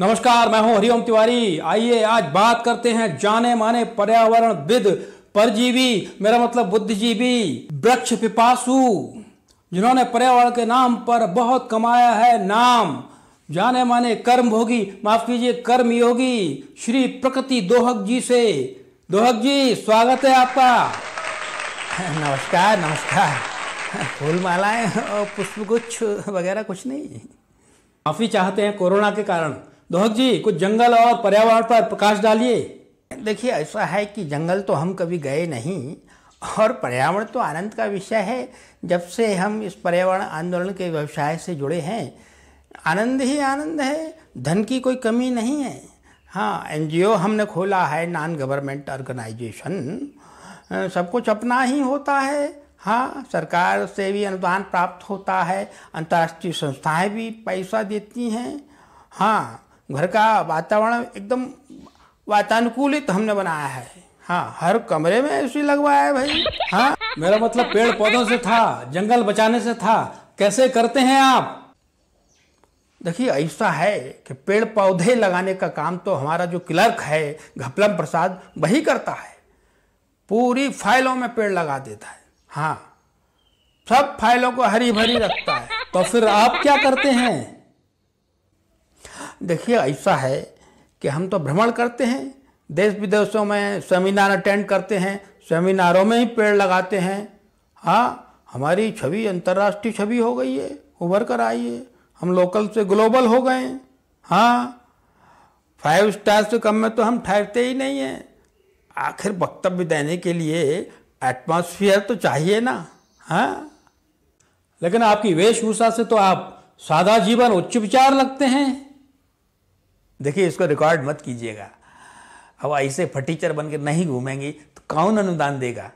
नमस्कार मैं हूं हरिओम तिवारी आइए आज बात करते हैं जाने माने पर्यावरण विद परजीवी मेरा मतलब बुद्धिजीवी वृक्ष पिपासु जिन्होंने पर्यावरण के नाम पर बहुत कमाया है नाम जाने माने कर्म भोगी माफ कीजिए कर्म योगी श्री प्रकृति दोहक जी से दोहक जी स्वागत है आपका नमस्कार नमस्कार फूल मालाएं और पुष्प गुच्छ वगैरह कुछ नहीं माफी चाहते हैं कोरोना के कारण दोहक जी कुछ जंगल और पर्यावरण पर प्रकाश डालिए देखिए ऐसा है कि जंगल तो हम कभी गए नहीं और पर्यावरण तो आनंद का विषय है जब से हम इस पर्यावरण आंदोलन के व्यवसाय से जुड़े हैं आनंद ही आनंद है धन की कोई कमी नहीं है हाँ एन हमने खोला है नॉन गवर्नमेंट ऑर्गेनाइजेशन सब कुछ अपना ही होता है हाँ सरकार से भी अनुदान प्राप्त होता है अंतर्राष्ट्रीय संस्थाएं भी पैसा देती हैं हाँ घर का वातावरण एकदम वातानुकूलित हमने बनाया है हाँ हर कमरे में ऐसी लगवाया है भाई हाँ मेरा मतलब पेड़ पौधों से था जंगल बचाने से था कैसे करते हैं आप देखिए ऐसा है कि पेड़ पौधे लगाने का काम तो हमारा जो क्लर्क है घपलम प्रसाद वही करता है पूरी फाइलों में पेड़ लगा देता है हाँ सब फाइलों को हरी भरी रखता है तो फिर आप क्या करते हैं देखिए ऐसा है कि हम तो भ्रमण करते हैं देश विदेशों में सेमिनार अटेंड करते हैं सेमिनारों में ही पेड़ लगाते हैं हाँ हमारी छवि अंतर्राष्ट्रीय छवि हो गई है उभर कर आई है हम लोकल से ग्लोबल हो गए हाँ फाइव स्टार से कम में तो हम ठहरते ही नहीं हैं आखिर वक्तव्य देने के लिए एटमॉस्फेयर तो चाहिए ना हाँ लेकिन आपकी वेशभूषा से तो आप सादा जीवन उच्च विचार लगते हैं देखिए इसको रिकॉर्ड मत कीजिएगा अब ऐसे फटीचर बन के नहीं घूमेंगे तो कौन अनुदान देगा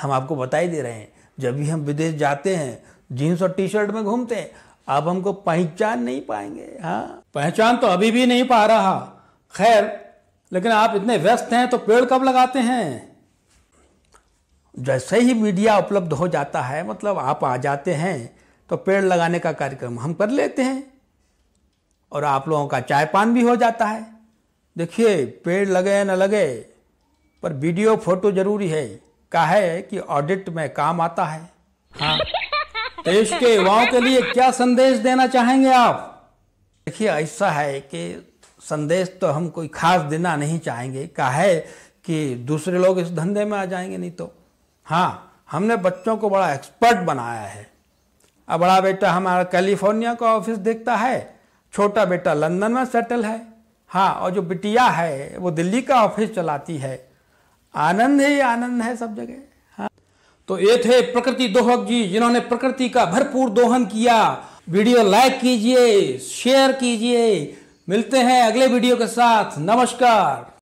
हम आपको बता ही दे रहे हैं जब भी हम विदेश जाते हैं जीन्स और टी शर्ट में घूमते हैं आप हमको पहचान नहीं पाएंगे हाँ पहचान तो अभी भी नहीं पा रहा खैर लेकिन आप इतने व्यस्त हैं तो पेड़ कब लगाते हैं जैसे ही मीडिया उपलब्ध हो जाता है मतलब आप आ जाते हैं तो पेड़ लगाने का कार्यक्रम हम कर लेते हैं और आप लोगों का चाय पान भी हो जाता है देखिए पेड़ लगे या न लगे पर वीडियो फोटो जरूरी है का है कि ऑडिट में काम आता है हाँ देश तो के युवाओं के लिए क्या संदेश देना चाहेंगे आप देखिए ऐसा है कि संदेश तो हम कोई खास देना नहीं चाहेंगे का है कि दूसरे लोग इस धंधे में आ जाएंगे नहीं तो हाँ हमने बच्चों को बड़ा एक्सपर्ट बनाया है अब बड़ा बेटा हमारा कैलिफोर्निया का ऑफिस देखता है छोटा बेटा लंदन में सेटल है हाँ और जो बिटिया है वो दिल्ली का ऑफिस चलाती है आनंद ही आनंद है सब जगह हाँ तो ये थे प्रकृति दोहक जी जिन्होंने प्रकृति का भरपूर दोहन किया वीडियो लाइक कीजिए शेयर कीजिए मिलते हैं अगले वीडियो के साथ नमस्कार